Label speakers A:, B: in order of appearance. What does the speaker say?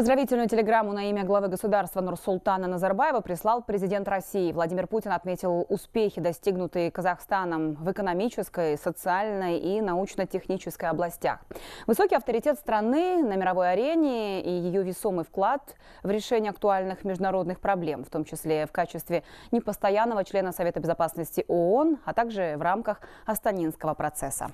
A: Поздравительную телеграмму на имя главы государства Нурсултана Назарбаева прислал президент России. Владимир Путин отметил успехи, достигнутые Казахстаном в экономической, социальной и научно-технической областях. Высокий авторитет страны на мировой арене и ее весомый вклад в решение актуальных международных проблем, в том числе в качестве непостоянного члена Совета Безопасности ООН, а также в рамках Астанинского процесса.